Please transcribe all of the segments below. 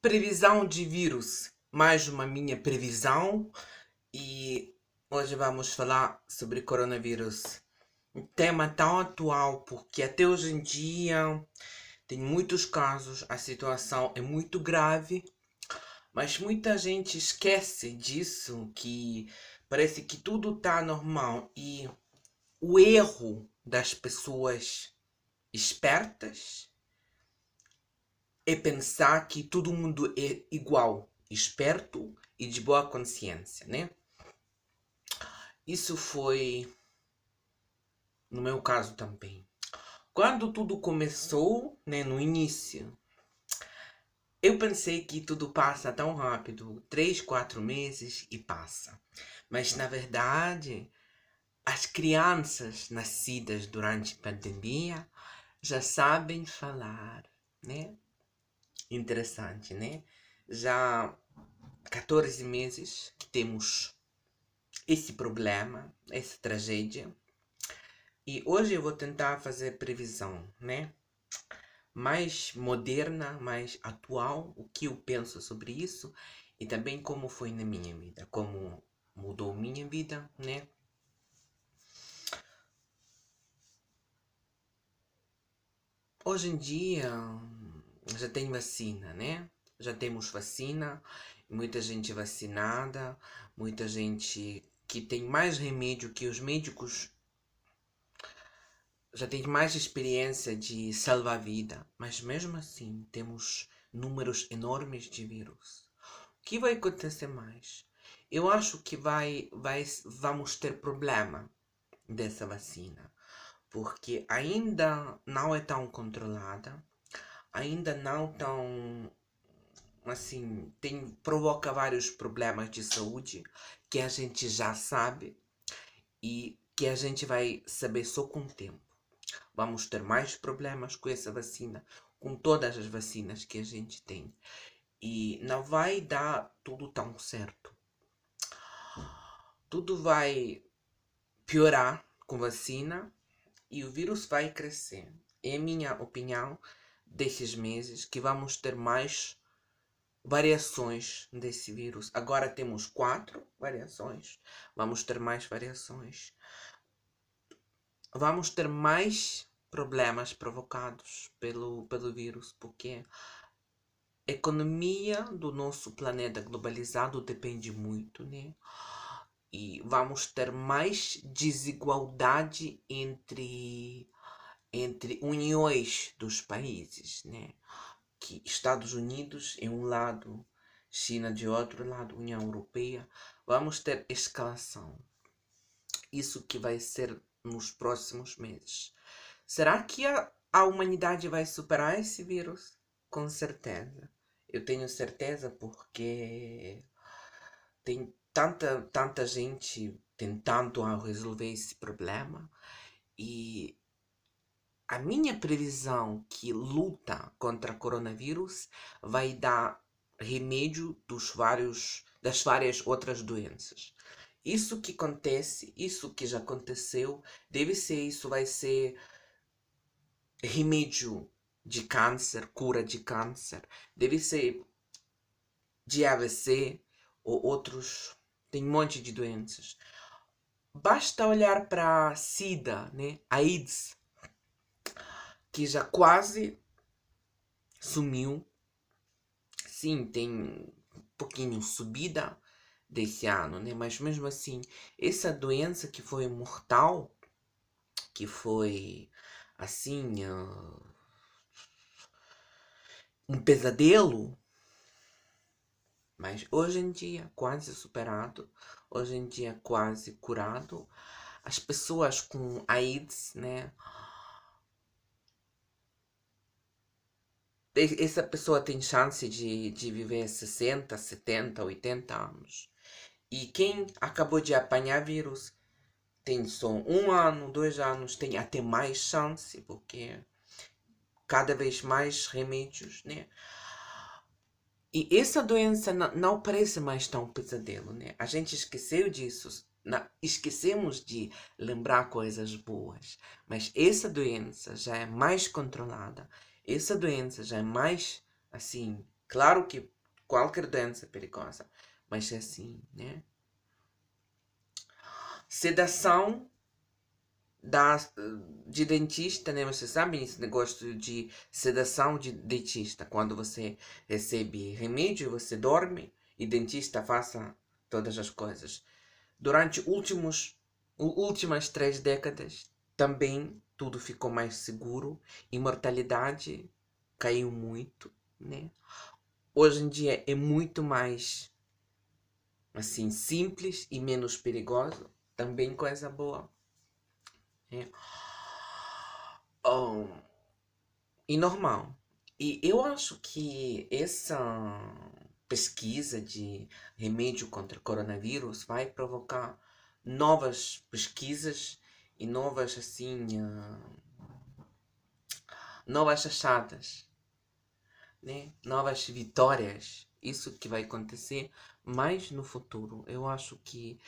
previsão de vírus, mais uma minha previsão e hoje vamos falar sobre coronavírus. Um tema tão atual porque até hoje em dia tem muitos casos, a situação é muito grave, mas muita gente esquece disso que parece que tudo tá normal e o erro das pessoas espertas é pensar que todo mundo é igual, esperto e de boa consciência, né? Isso foi no meu caso também. Quando tudo começou, né, no início, eu pensei que tudo passa tão rápido, três, quatro meses e passa. Mas na verdade, as crianças nascidas durante a pandemia já sabem falar, né? interessante, né? Já 14 meses que temos esse problema, essa tragédia. E hoje eu vou tentar fazer previsão, né? Mais moderna, mais atual, o que eu penso sobre isso e também como foi na minha vida, como mudou minha vida, né? Hoje em dia, já tem vacina, né? Já temos vacina, muita gente vacinada, muita gente que tem mais remédio que os médicos já tem mais experiência de salvar a vida, mas mesmo assim temos números enormes de vírus. O que vai acontecer mais? Eu acho que vai, vai vamos ter problema dessa vacina, porque ainda não é tão controlada ainda não tão assim tem provoca vários problemas de saúde que a gente já sabe e que a gente vai saber só com o tempo. Vamos ter mais problemas com essa vacina, com todas as vacinas que a gente tem. E não vai dar tudo tão certo. Tudo vai piorar com vacina e o vírus vai crescer. É minha opinião destes meses que vamos ter mais variações desse vírus. Agora temos quatro variações. Vamos ter mais variações. Vamos ter mais problemas provocados pelo, pelo vírus, porque a economia do nosso planeta globalizado depende muito, né? E vamos ter mais desigualdade entre entre uniões dos países, né? Que Estados Unidos é um lado, China de outro lado, União Europeia. Vamos ter escalação. Isso que vai ser nos próximos meses. Será que a, a humanidade vai superar esse vírus? Com certeza. Eu tenho certeza porque tem tanta, tanta gente tentando resolver esse problema e a minha previsão que luta contra coronavírus vai dar remédio dos vários, das várias outras doenças. Isso que acontece, isso que já aconteceu, deve ser, isso vai ser remédio de câncer, cura de câncer, deve ser de AVC ou outros, tem um monte de doenças. Basta olhar para a SIDA, né? a AIDS, que já quase sumiu. Sim, tem um pouquinho subida desse ano, né? Mas mesmo assim, essa doença que foi mortal, que foi assim, uh, um pesadelo, mas hoje em dia quase superado, hoje em dia quase curado, as pessoas com AIDS, né? essa pessoa tem chance de, de viver 60, 70, 80 anos. E quem acabou de apanhar vírus tem só um ano, dois anos, tem até mais chance, porque cada vez mais remédios, né? E essa doença não parece mais tão pesadelo, né? A gente esqueceu disso, esquecemos de lembrar coisas boas, mas essa doença já é mais controlada essa doença já é mais assim, claro que qualquer doença é perigosa, mas é assim, né? Sedação da, de dentista, né? Vocês sabem esse negócio de sedação de dentista. Quando você recebe remédio, você dorme e dentista faça todas as coisas. Durante últimos, últimas três décadas, também tudo ficou mais seguro, imortalidade caiu muito, né? Hoje em dia é muito mais assim simples e menos perigoso, também coisa boa. Né? Hum, e normal. E eu acho que essa pesquisa de remédio contra coronavírus vai provocar novas pesquisas e novas assim. Uh, novas achadas, né? novas vitórias. Isso que vai acontecer mais no futuro. Eu acho que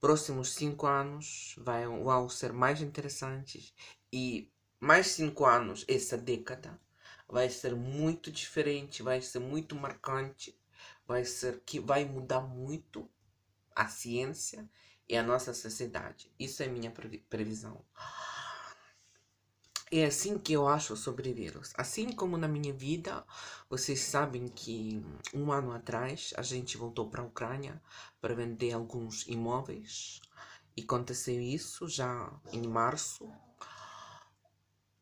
próximos cinco anos vai, vão ser mais interessantes e mais cinco anos, essa década, vai ser muito diferente, vai ser muito marcante, vai ser que vai mudar muito a ciência e é a nossa sociedade. Isso é minha previsão. É assim que eu acho sobre vírus. Assim como na minha vida, vocês sabem que um ano atrás a gente voltou para a Ucrânia para vender alguns imóveis e aconteceu isso já em março.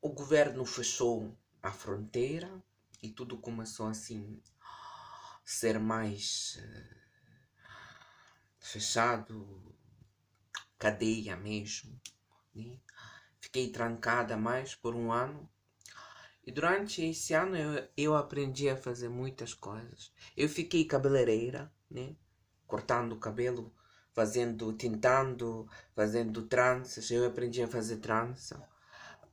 O governo fechou a fronteira e tudo começou assim ser mais eh, fechado, cadeia mesmo. Né? Fiquei trancada mais por um ano. E durante esse ano eu, eu aprendi a fazer muitas coisas. Eu fiquei cabeleireira, né? cortando o cabelo, fazendo, tintando, fazendo tranças. Eu aprendi a fazer trança,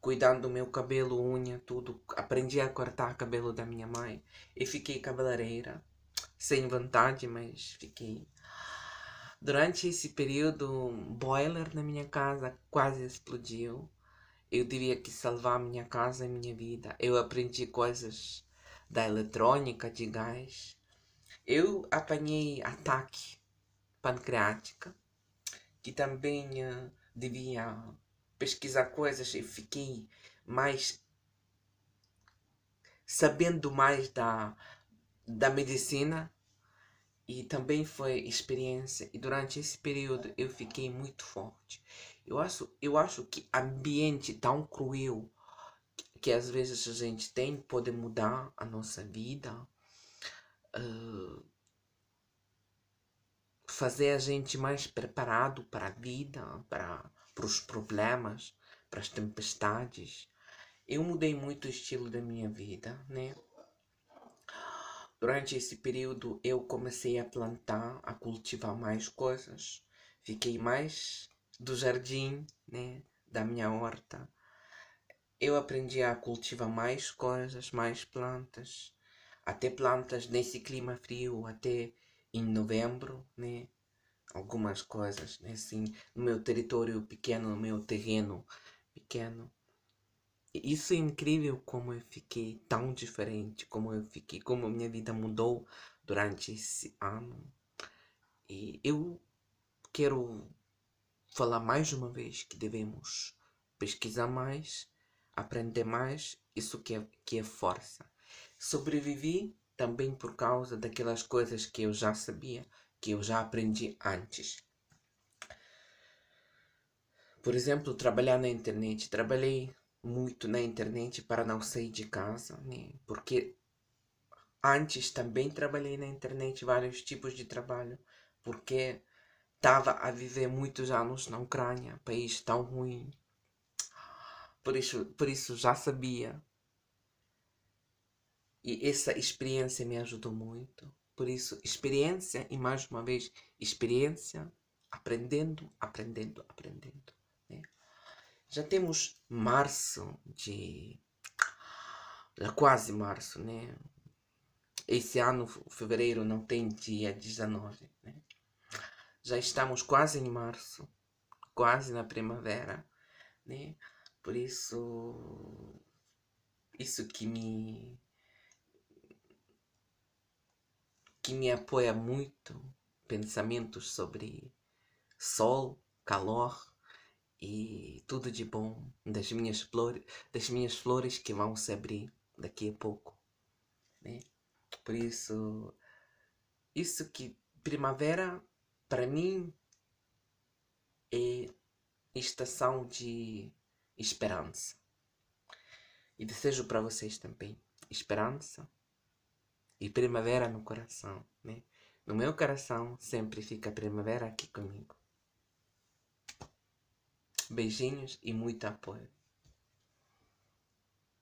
cuidando do meu cabelo, unha, tudo. Aprendi a cortar o cabelo da minha mãe. E fiquei cabeleireira, sem vontade mas fiquei. Durante esse período, um boiler na minha casa quase explodiu. Eu devia que salvar minha casa e minha vida. Eu aprendi coisas da eletrônica, de gás. Eu apanhei ataque pancreática, que também uh, devia pesquisar coisas e fiquei mais sabendo mais da, da medicina e também foi experiência. E durante esse período eu fiquei muito forte. Eu acho, eu acho que ambiente tão cruel que às vezes a gente tem pode mudar a nossa vida, uh, fazer a gente mais preparado para a vida, para, para os problemas, para as tempestades. Eu mudei muito o estilo da minha vida, né? Durante esse período eu comecei a plantar, a cultivar mais coisas. Fiquei mais do jardim, né, da minha horta. Eu aprendi a cultivar mais coisas, mais plantas, até plantas nesse clima frio, até em novembro, né? Algumas coisas, né? Assim, no meu território pequeno, no meu terreno pequeno isso é incrível como eu fiquei tão diferente, como eu fiquei, como minha vida mudou durante esse ano. E eu quero falar mais uma vez que devemos pesquisar mais, aprender mais, isso que é, que é força. Sobrevivi também por causa daquelas coisas que eu já sabia, que eu já aprendi antes. Por exemplo, trabalhar na internet. Trabalhei muito na internet para não sair de casa, né? Porque antes também trabalhei na internet vários tipos de trabalho, porque estava a viver muitos anos na Ucrânia, país tão ruim. Por isso, por isso já sabia. E essa experiência me ajudou muito. Por isso, experiência e mais uma vez, experiência, aprendendo, aprendendo, aprendendo. Já temos março de. Já quase março, né? Esse ano, fevereiro, não tem dia 19, né? Já estamos quase em março, quase na primavera, né? Por isso, isso que me que me apoia muito pensamentos sobre sol, calor, e tudo de bom das minhas flores, das minhas flores que vão se abrir daqui a pouco, né? Por isso, isso que primavera para mim é estação de esperança. E desejo para vocês também esperança e primavera no coração, né? No meu coração sempre fica a primavera aqui comigo. Beijinhos e muita apoio.